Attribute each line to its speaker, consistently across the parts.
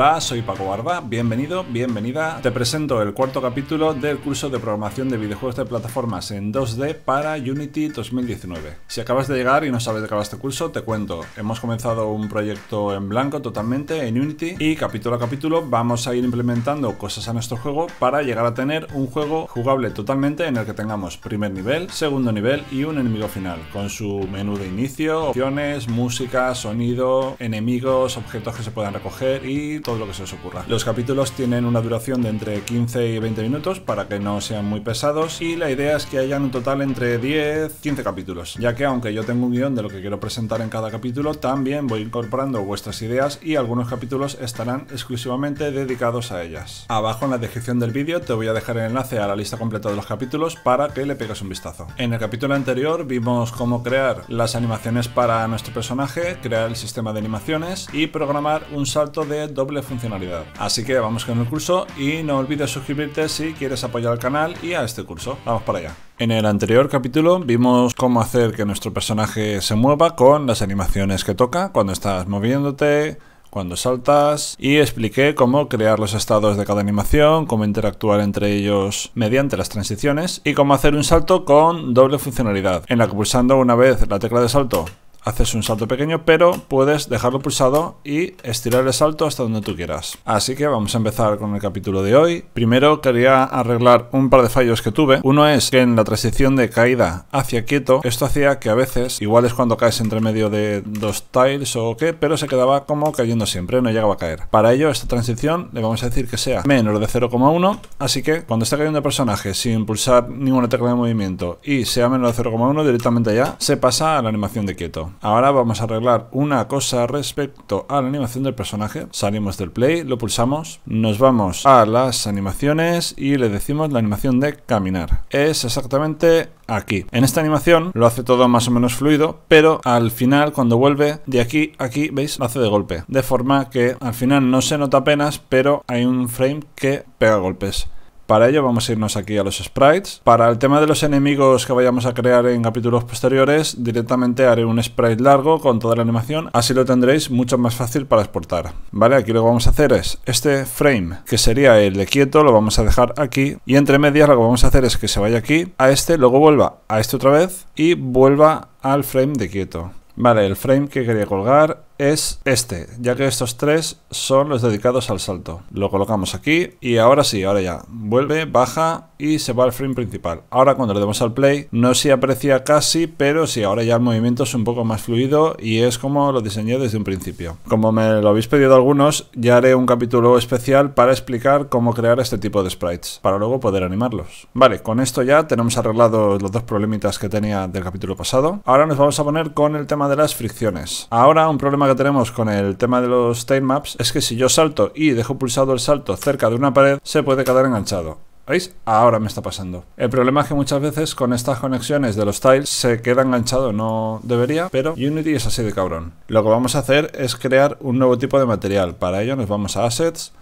Speaker 1: Hola, soy Paco Barba, bienvenido, bienvenida. Te presento el cuarto capítulo del curso de programación de videojuegos de plataformas en 2D para Unity 2019. Si acabas de llegar y no sabes de qué va este curso, te cuento. Hemos comenzado un proyecto en blanco totalmente en Unity y capítulo a capítulo vamos a ir implementando cosas a nuestro juego para llegar a tener un juego jugable totalmente en el que tengamos primer nivel, segundo nivel y un enemigo final, con su menú de inicio, opciones, música, sonido, enemigos, objetos que se puedan recoger y todo lo que se os ocurra. Los capítulos tienen una duración de entre 15 y 20 minutos para que no sean muy pesados y la idea es que hayan un total entre 10 15 capítulos, ya que aunque yo tengo un guión de lo que quiero presentar en cada capítulo, también voy incorporando vuestras ideas y algunos capítulos estarán exclusivamente dedicados a ellas. Abajo en la descripción del vídeo te voy a dejar el enlace a la lista completa de los capítulos para que le pegues un vistazo. En el capítulo anterior vimos cómo crear las animaciones para nuestro personaje, crear el sistema de animaciones y programar un salto de doble funcionalidad. Así que vamos con el curso y no olvides suscribirte si quieres apoyar al canal y a este curso. Vamos para allá. En el anterior capítulo vimos cómo hacer que nuestro personaje se mueva con las animaciones que toca cuando estás moviéndote, cuando saltas y expliqué cómo crear los estados de cada animación, cómo interactuar entre ellos mediante las transiciones y cómo hacer un salto con doble funcionalidad, en la que pulsando una vez la tecla de salto haces un salto pequeño, pero puedes dejarlo pulsado y estirar el salto hasta donde tú quieras. Así que vamos a empezar con el capítulo de hoy. Primero quería arreglar un par de fallos que tuve. Uno es que en la transición de caída hacia quieto, esto hacía que a veces, igual es cuando caes entre medio de dos tiles o qué, pero se quedaba como cayendo siempre, no llegaba a caer. Para ello, esta transición le vamos a decir que sea menos de 0,1, así que cuando esté cayendo el personaje sin pulsar ninguna tecla de movimiento y sea menos de 0,1, directamente ya se pasa a la animación de quieto. Ahora vamos a arreglar una cosa respecto a la animación del personaje. Salimos del play, lo pulsamos, nos vamos a las animaciones y le decimos la animación de caminar. Es exactamente aquí. En esta animación lo hace todo más o menos fluido, pero al final cuando vuelve de aquí a aquí, ¿veis? Lo hace de golpe. De forma que al final no se nota apenas, pero hay un frame que pega golpes. Para ello vamos a irnos aquí a los sprites. Para el tema de los enemigos que vayamos a crear en capítulos posteriores, directamente haré un sprite largo con toda la animación, así lo tendréis mucho más fácil para exportar. Vale, aquí lo que vamos a hacer es este frame, que sería el de quieto, lo vamos a dejar aquí, y entre medias lo que vamos a hacer es que se vaya aquí a este, luego vuelva a este otra vez, y vuelva al frame de quieto. Vale, el frame que quería colgar es este, ya que estos tres son los dedicados al salto. Lo colocamos aquí y ahora sí, ahora ya. Vuelve, baja y se va al frame principal. Ahora cuando le demos al play no se aprecia casi, pero sí, ahora ya el movimiento es un poco más fluido y es como lo diseñé desde un principio. Como me lo habéis pedido algunos, ya haré un capítulo especial para explicar cómo crear este tipo de sprites, para luego poder animarlos. Vale, con esto ya tenemos arreglados los dos problemitas que tenía del capítulo pasado. Ahora nos vamos a poner con el tema de las fricciones. Ahora un problema que tenemos con el tema de los Maps es que si yo salto y dejo pulsado el salto cerca de una pared, se puede quedar enganchado. ¿Veis? Ahora me está pasando. El problema es que muchas veces con estas conexiones de los tiles se queda enganchado, no debería, pero Unity es así de cabrón. Lo que vamos a hacer es crear un nuevo tipo de material. Para ello nos vamos a Assets,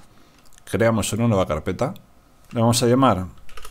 Speaker 1: creamos una nueva carpeta, le vamos a llamar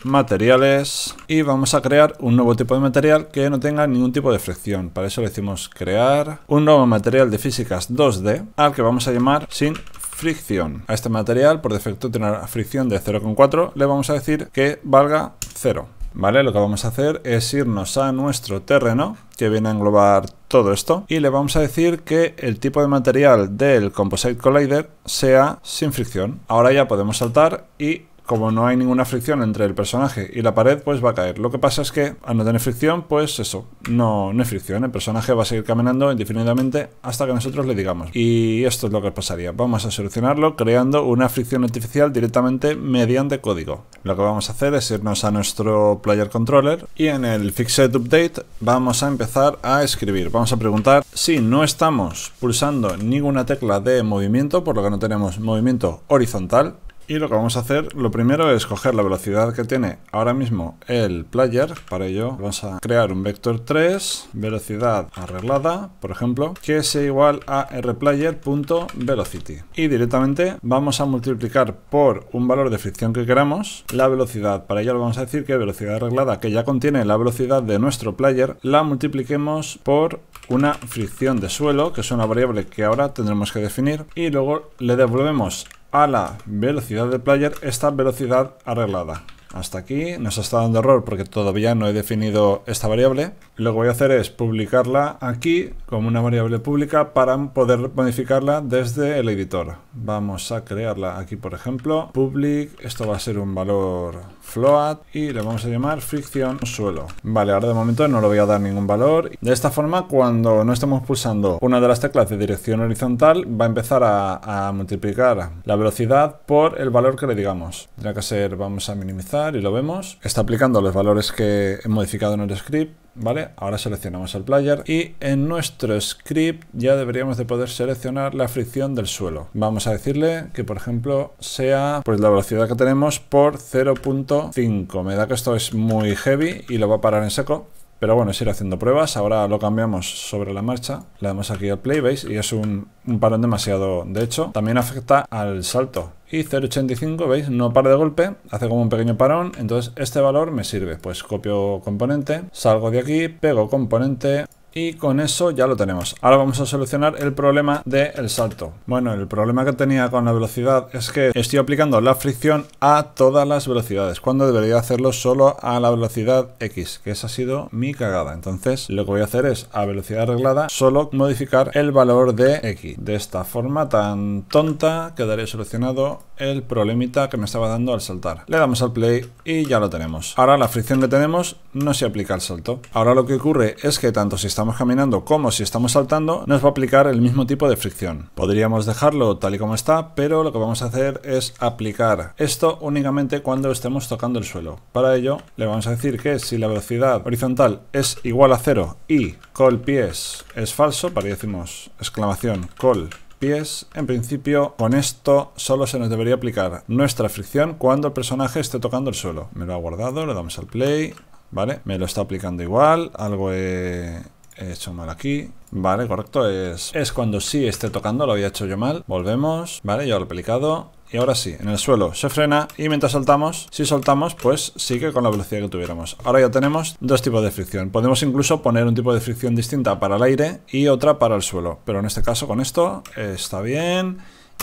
Speaker 1: materiales y vamos a crear un nuevo tipo de material que no tenga ningún tipo de fricción. Para eso le decimos crear un nuevo material de físicas 2D al que vamos a llamar sin fricción. A este material por defecto tiene una fricción de 0,4, le vamos a decir que valga 0. ¿Vale? Lo que vamos a hacer es irnos a nuestro terreno, que viene a englobar todo esto, y le vamos a decir que el tipo de material del Composite Collider sea sin fricción. Ahora ya podemos saltar y como no hay ninguna fricción entre el personaje y la pared, pues va a caer. Lo que pasa es que al no tener fricción, pues eso, no, no hay fricción. El personaje va a seguir caminando indefinidamente hasta que nosotros le digamos. Y esto es lo que pasaría. Vamos a solucionarlo creando una fricción artificial directamente mediante código. Lo que vamos a hacer es irnos a nuestro player controller y en el fixed update vamos a empezar a escribir. Vamos a preguntar si no estamos pulsando ninguna tecla de movimiento, por lo que no tenemos movimiento horizontal, y lo que vamos a hacer, lo primero es coger la velocidad que tiene ahora mismo el player. Para ello vamos a crear un vector 3, velocidad arreglada, por ejemplo, que sea igual a rplayer.velocity. Y directamente vamos a multiplicar por un valor de fricción que queramos la velocidad. Para ello le vamos a decir que velocidad arreglada, que ya contiene la velocidad de nuestro player, la multipliquemos por una fricción de suelo, que es una variable que ahora tendremos que definir. Y luego le devolvemos a la velocidad de player esta velocidad arreglada. Hasta aquí nos está dando error porque todavía no he definido esta variable. Lo que voy a hacer es publicarla aquí como una variable pública para poder modificarla desde el editor. Vamos a crearla aquí, por ejemplo. Public, esto va a ser un valor float y le vamos a llamar fricción suelo. Vale, ahora de momento no le voy a dar ningún valor. De esta forma, cuando no estemos pulsando una de las teclas de dirección horizontal, va a empezar a, a multiplicar la velocidad por el valor que le digamos. Tendrá que ser, vamos a minimizar y lo vemos. Está aplicando los valores que he modificado en el script ¿vale? Ahora seleccionamos el player y en nuestro script ya deberíamos de poder seleccionar la fricción del suelo. Vamos a decirle que, por ejemplo, sea pues la velocidad que tenemos por 0.5. Me da que esto es muy heavy y lo va a parar en seco. Pero bueno, es ir haciendo pruebas. Ahora lo cambiamos sobre la marcha. Le damos aquí al play, ¿veis? Y es un, parón demasiado, de hecho. También afecta al salto. Y 0.85, ¿veis? No para de golpe, hace como un pequeño parón. Entonces este valor me sirve. Pues copio componente, salgo de aquí, pego componente, y con eso ya lo tenemos. Ahora vamos a solucionar el problema del salto. Bueno, el problema que tenía con la velocidad es que estoy aplicando la fricción a todas las velocidades, cuando debería hacerlo solo a la velocidad X, que esa ha sido mi cagada. Entonces, lo que voy a hacer es, a velocidad arreglada, solo modificar el valor de X. De esta forma tan tonta, quedaré solucionado el problemita que me estaba dando al saltar. Le damos al play y ya lo tenemos. Ahora la fricción que tenemos no se aplica al salto. Ahora lo que ocurre es que tanto si estamos caminando como si estamos saltando, nos va a aplicar el mismo tipo de fricción. Podríamos dejarlo tal y como está, pero lo que vamos a hacer es aplicar esto únicamente cuando estemos tocando el suelo. Para ello, le vamos a decir que si la velocidad horizontal es igual a cero y col pies es falso, para decimos exclamación col pies, en principio con esto solo se nos debería aplicar nuestra fricción cuando el personaje esté tocando el suelo. Me lo ha guardado, le damos al play, ¿vale? Me lo está aplicando igual, algo he, he hecho mal aquí. Vale, correcto, es, es cuando sí esté tocando, lo había hecho yo mal. Volvemos, vale, ya lo he aplicado. Y ahora sí, en el suelo se frena y mientras saltamos, si soltamos, pues sigue con la velocidad que tuviéramos. Ahora ya tenemos dos tipos de fricción. Podemos incluso poner un tipo de fricción distinta para el aire y otra para el suelo. Pero en este caso con esto está bien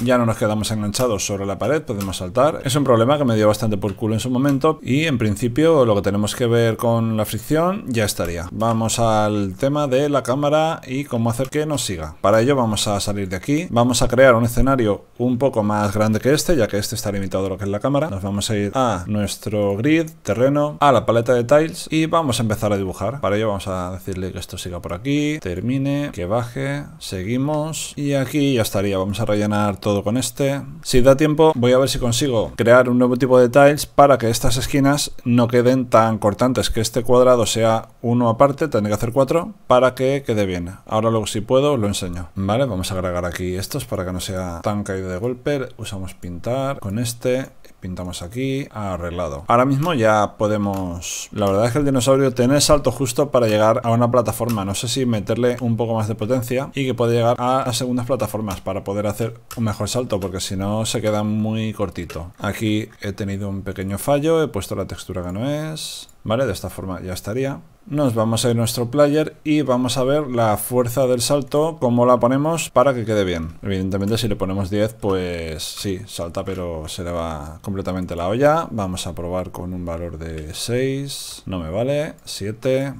Speaker 1: ya no nos quedamos enganchados sobre la pared, podemos saltar. Es un problema que me dio bastante por culo en su momento y en principio lo que tenemos que ver con la fricción ya estaría. Vamos al tema de la cámara y cómo hacer que nos siga. Para ello vamos a salir de aquí, vamos a crear un escenario un poco más grande que este, ya que este está limitado a lo que es la cámara. Nos vamos a ir a nuestro grid, terreno, a la paleta de tiles y vamos a empezar a dibujar. Para ello vamos a decirle que esto siga por aquí, termine, que baje, seguimos y aquí ya estaría. Vamos a rellenar todo con este. Si da tiempo, voy a ver si consigo crear un nuevo tipo de tiles para que estas esquinas no queden tan cortantes, que este cuadrado sea uno aparte, tendré que hacer cuatro, para que quede bien. Ahora luego si puedo, lo enseño. Vale, vamos a agregar aquí estos para que no sea tan caído de golpe. Usamos pintar con este pintamos aquí, arreglado. Ahora mismo ya podemos... La verdad es que el dinosaurio tiene el salto justo para llegar a una plataforma, no sé si meterle un poco más de potencia y que pueda llegar a, a segundas plataformas para poder hacer un mejor salto, porque si no se queda muy cortito. Aquí he tenido un pequeño fallo, he puesto la textura que no es... Vale, de esta forma ya estaría nos vamos a ir a nuestro player y vamos a ver la fuerza del salto, cómo la ponemos para que quede bien. Evidentemente si le ponemos 10, pues sí, salta pero se le va completamente la olla. Vamos a probar con un valor de 6, no me vale, 7,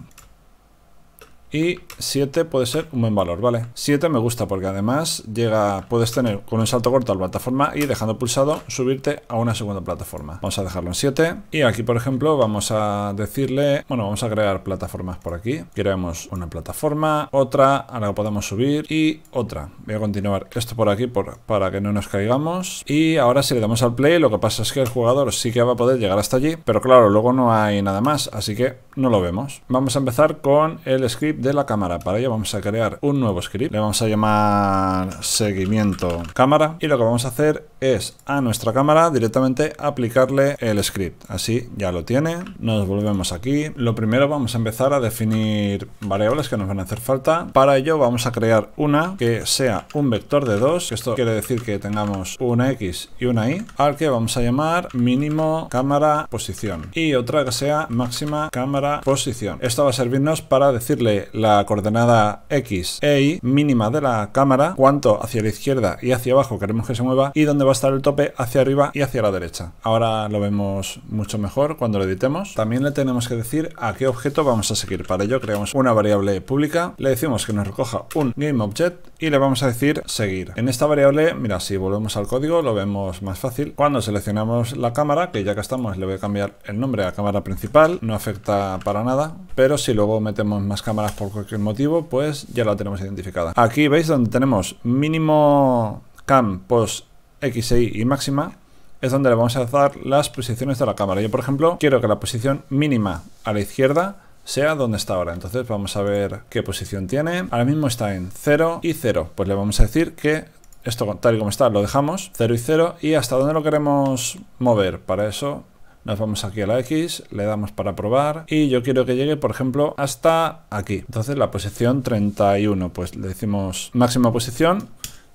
Speaker 1: y 7 puede ser un buen valor, ¿vale? 7 me gusta porque además llega, puedes tener con un salto corto a la plataforma y dejando pulsado subirte a una segunda plataforma. Vamos a dejarlo en 7 y aquí por ejemplo vamos a decirle, bueno, vamos a crear plataformas por aquí. Creamos una plataforma, otra a la que podemos subir y otra. Voy a continuar esto por aquí para que no nos caigamos. Y ahora si le damos al play lo que pasa es que el jugador sí que va a poder llegar hasta allí, pero claro, luego no hay nada más, así que no lo vemos. Vamos a empezar con el script de la cámara. Para ello vamos a crear un nuevo script. Le vamos a llamar seguimiento cámara. Y lo que vamos a hacer es a nuestra cámara directamente aplicarle el script. Así ya lo tiene, nos volvemos aquí. Lo primero vamos a empezar a definir variables que nos van a hacer falta. Para ello vamos a crear una que sea un vector de 2, esto quiere decir que tengamos una X y una Y, al que vamos a llamar mínimo cámara posición y otra que sea máxima cámara posición. Esto va a servirnos para decirle la coordenada X e Y mínima de la cámara, cuánto hacia la izquierda y hacia abajo queremos que se mueva y dónde va estar el tope hacia arriba y hacia la derecha. Ahora lo vemos mucho mejor cuando lo editemos. También le tenemos que decir a qué objeto vamos a seguir. Para ello creamos una variable pública, le decimos que nos recoja un game object y le vamos a decir seguir. En esta variable, mira, si volvemos al código lo vemos más fácil. Cuando seleccionamos la cámara, que ya que estamos le voy a cambiar el nombre a cámara principal, no afecta para nada, pero si luego metemos más cámaras por cualquier motivo, pues ya la tenemos identificada. Aquí veis donde tenemos mínimo cam, post X, Y y máxima es donde le vamos a dar las posiciones de la cámara. Yo, por ejemplo, quiero que la posición mínima a la izquierda sea donde está ahora. Entonces vamos a ver qué posición tiene. Ahora mismo está en 0 y 0. Pues le vamos a decir que esto tal y como está lo dejamos 0 y 0 y hasta dónde lo queremos mover. Para eso nos vamos aquí a la X, le damos para probar y yo quiero que llegue, por ejemplo, hasta aquí. Entonces la posición 31, pues le decimos máxima posición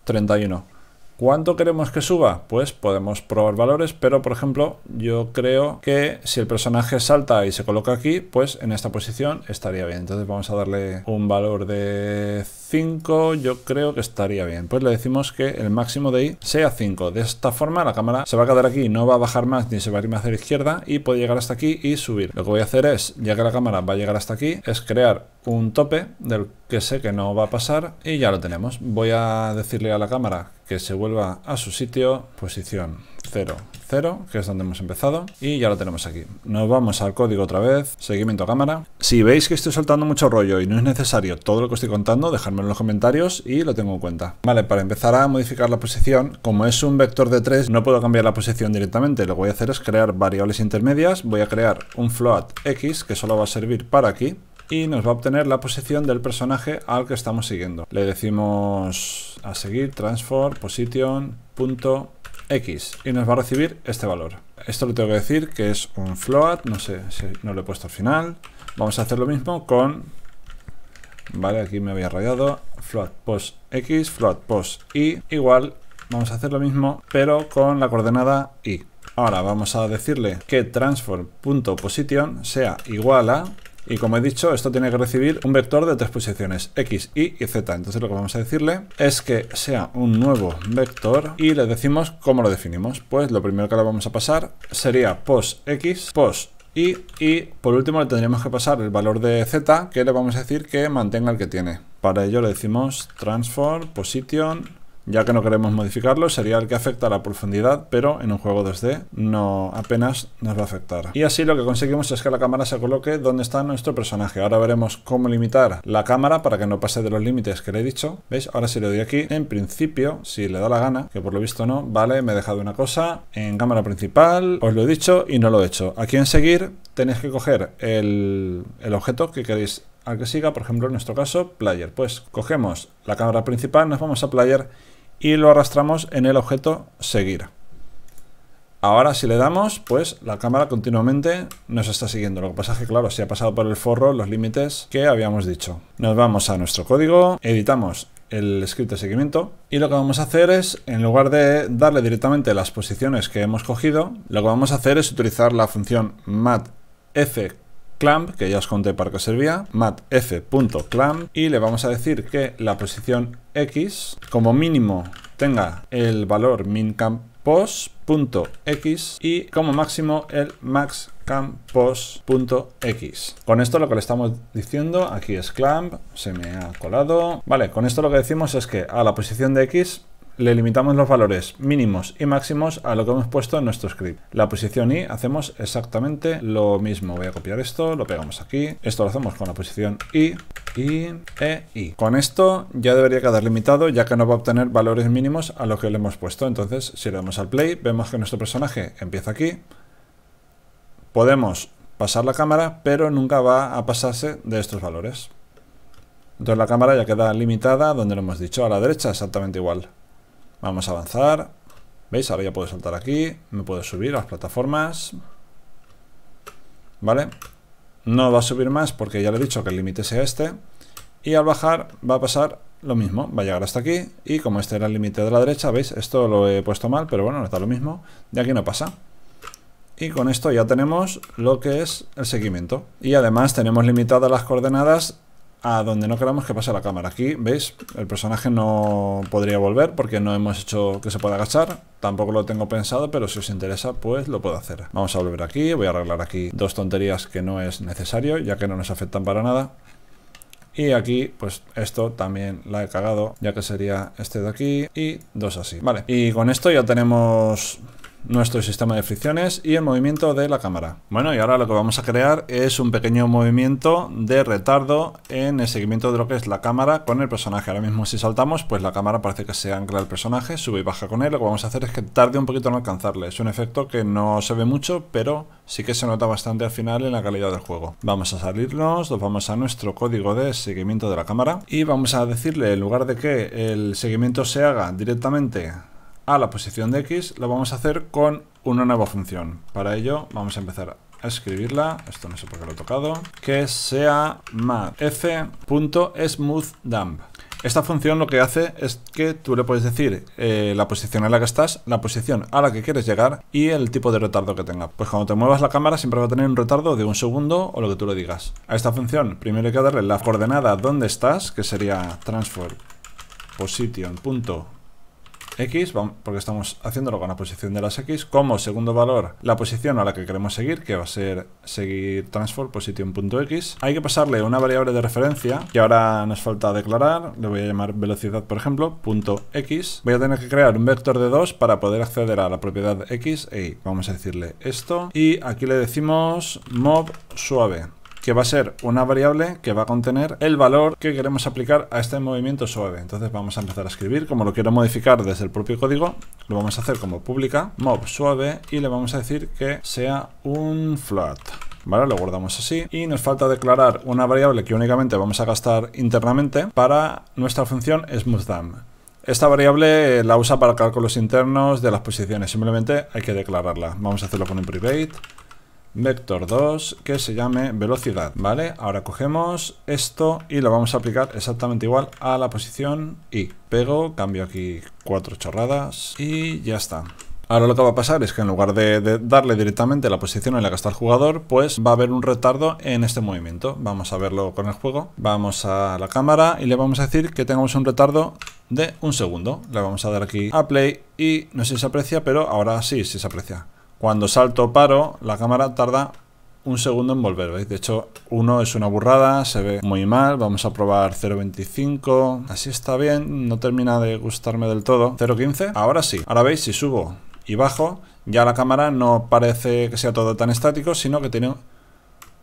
Speaker 1: 31. ¿Cuánto queremos que suba? Pues podemos probar valores, pero por ejemplo, yo creo que si el personaje salta y se coloca aquí, pues en esta posición estaría bien. Entonces vamos a darle un valor de 5 yo creo que estaría bien. Pues le decimos que el máximo de I sea 5. De esta forma la cámara se va a quedar aquí, no va a bajar más ni se va a ir más hacia la izquierda y puede llegar hasta aquí y subir. Lo que voy a hacer es, ya que la cámara va a llegar hasta aquí, es crear un tope del que sé que no va a pasar y ya lo tenemos. Voy a decirle a la cámara que se vuelva a su sitio, posición 0, 0, que es donde hemos empezado, y ya lo tenemos aquí. Nos vamos al código otra vez, seguimiento cámara. Si veis que estoy soltando mucho rollo y no es necesario todo lo que estoy contando, dejadme en los comentarios y lo tengo en cuenta. Vale, para empezar a modificar la posición, como es un vector de 3, no puedo cambiar la posición directamente. Lo que voy a hacer es crear variables intermedias, voy a crear un float x que solo va a servir para aquí, y nos va a obtener la posición del personaje al que estamos siguiendo. Le decimos a seguir transform position punto x y nos va a recibir este valor. Esto lo tengo que decir que es un float, no sé si no lo he puesto al final. Vamos a hacer lo mismo con, vale, aquí me había rayado, float post x, float post y, igual, vamos a hacer lo mismo, pero con la coordenada y. Ahora vamos a decirle que transform.position sea igual a y como he dicho, esto tiene que recibir un vector de tres posiciones, x, y y z. Entonces lo que vamos a decirle es que sea un nuevo vector y le decimos cómo lo definimos. Pues lo primero que le vamos a pasar sería pos x, pos y, y por último le tendríamos que pasar el valor de z que le vamos a decir que mantenga el que tiene. Para ello le decimos transform position ya que no queremos modificarlo, sería el que afecta a la profundidad, pero en un juego 2D no apenas nos va a afectar. Y así lo que conseguimos es que la cámara se coloque donde está nuestro personaje. Ahora veremos cómo limitar la cámara para que no pase de los límites que le he dicho. ¿Veis? Ahora si le doy aquí, en principio, si le da la gana, que por lo visto no, vale, me he dejado una cosa en cámara principal, os lo he dicho y no lo he hecho. Aquí en seguir tenéis que coger el, objeto que queréis al que siga, por ejemplo en nuestro caso, player. Pues cogemos la cámara principal, nos vamos a player y lo arrastramos en el objeto seguir. Ahora si le damos, pues la cámara continuamente nos está siguiendo. Lo que pasa es que, claro, se ha pasado por el forro los límites que habíamos dicho. Nos vamos a nuestro código, editamos el script de seguimiento y lo que vamos a hacer es, en lugar de darle directamente las posiciones que hemos cogido, lo que vamos a hacer es utilizar la función matf clamp, que ya os conté para qué servía, matf.clamp, y le vamos a decir que la posición x como mínimo tenga el valor mincampos.x y como máximo el max Con esto lo que le estamos diciendo, aquí es clamp, se me ha colado. Vale, con esto lo que decimos es que a la posición de x le limitamos los valores mínimos y máximos a lo que hemos puesto en nuestro script. La posición y hacemos exactamente lo mismo. Voy a copiar esto, lo pegamos aquí. Esto lo hacemos con la posición y, y, e, y. Con esto ya debería quedar limitado ya que no va a obtener valores mínimos a lo que le hemos puesto. Entonces si le damos al play vemos que nuestro personaje empieza aquí. Podemos pasar la cámara pero nunca va a pasarse de estos valores. Entonces la cámara ya queda limitada donde lo hemos dicho, a la derecha exactamente igual. Vamos a avanzar. ¿Veis? Ahora ya puedo saltar aquí. Me puedo subir a las plataformas. ¿Vale? No va a subir más porque ya le he dicho que el límite sea este. Y al bajar va a pasar lo mismo. Va a llegar hasta aquí. Y como este era el límite de la derecha, ¿veis? Esto lo he puesto mal, pero bueno, está lo mismo. De aquí no pasa. Y con esto ya tenemos lo que es el seguimiento. Y además tenemos limitadas las coordenadas a donde no queramos que pase la cámara. Aquí, ¿veis? El personaje no podría volver porque no hemos hecho que se pueda agachar. Tampoco lo tengo pensado, pero si os interesa, pues lo puedo hacer. Vamos a volver aquí. Voy a arreglar aquí dos tonterías que no es necesario, ya que no nos afectan para nada. Y aquí, pues esto también la he cagado, ya que sería este de aquí y dos así. Vale, y con esto ya tenemos nuestro sistema de fricciones y el movimiento de la cámara. Bueno, y ahora lo que vamos a crear es un pequeño movimiento de retardo en el seguimiento de lo que es la cámara con el personaje. Ahora mismo si saltamos, pues la cámara parece que se ancla al personaje, sube y baja con él. Lo que vamos a hacer es que tarde un poquito en alcanzarle. Es un efecto que no se ve mucho, pero sí que se nota bastante al final en la calidad del juego. Vamos a salirnos, nos vamos a nuestro código de seguimiento de la cámara y vamos a decirle, en lugar de que el seguimiento se haga directamente a la posición de x lo vamos a hacer con una nueva función. Para ello vamos a empezar a escribirla, esto no sé por qué lo he tocado, que sea dump Esta función lo que hace es que tú le puedes decir eh, la posición en la que estás, la posición a la que quieres llegar y el tipo de retardo que tenga. Pues cuando te muevas la cámara siempre va a tener un retardo de un segundo o lo que tú le digas. A esta función primero hay que darle la coordenada donde estás, que sería transform position X, porque estamos haciéndolo con la posición de las X, como segundo valor la posición a la que queremos seguir, que va a ser seguir transform position.x. Hay que pasarle una variable de referencia, que ahora nos falta declarar, le voy a llamar velocidad, por ejemplo, punto .x. Voy a tener que crear un vector de 2 para poder acceder a la propiedad x, e y vamos a decirle esto, y aquí le decimos mob suave que va a ser una variable que va a contener el valor que queremos aplicar a este movimiento suave. Entonces vamos a empezar a escribir, como lo quiero modificar desde el propio código, lo vamos a hacer como pública, mob suave y le vamos a decir que sea un flat. ¿Vale? Lo guardamos así y nos falta declarar una variable que únicamente vamos a gastar internamente para nuestra función smoothdam Esta variable eh, la usa para cálculos internos de las posiciones, simplemente hay que declararla. Vamos a hacerlo con un private vector 2 que se llame velocidad, ¿vale? Ahora cogemos esto y lo vamos a aplicar exactamente igual a la posición Y. Pego, cambio aquí cuatro chorradas y ya está. Ahora lo que va a pasar es que en lugar de, darle directamente la posición en la que está el jugador, pues va a haber un retardo en este movimiento. Vamos a verlo con el juego. Vamos a la cámara y le vamos a decir que tengamos un retardo de un segundo. Le vamos a dar aquí a play y no sé si se aprecia, pero ahora sí, sí se aprecia. Cuando salto o paro, la cámara tarda un segundo en volver, De hecho, uno es una burrada, se ve muy mal. Vamos a probar 0.25. Así está bien, no termina de gustarme del todo. 0.15, ahora sí. Ahora veis, si subo y bajo, ya la cámara no parece que sea todo tan estático, sino que tiene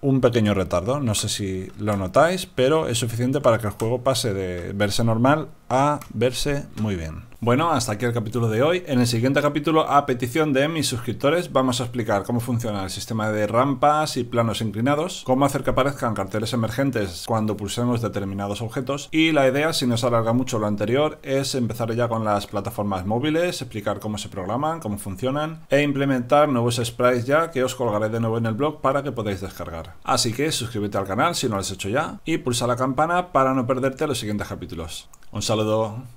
Speaker 1: un pequeño retardo. No sé si lo notáis, pero es suficiente para que el juego pase de verse normal a verse muy bien. Bueno, hasta aquí el capítulo de hoy. En el siguiente capítulo, a petición de mis suscriptores, vamos a explicar cómo funciona el sistema de rampas y planos inclinados, cómo hacer que aparezcan carteles emergentes cuando pulsamos determinados objetos y la idea, si nos alarga mucho lo anterior, es empezar ya con las plataformas móviles, explicar cómo se programan, cómo funcionan e implementar nuevos sprites ya que os colgaré de nuevo en el blog para que podáis descargar. Así que suscríbete al canal si no lo has hecho ya y pulsa la campana para no perderte los siguientes capítulos. Un saludo ¡Gracias!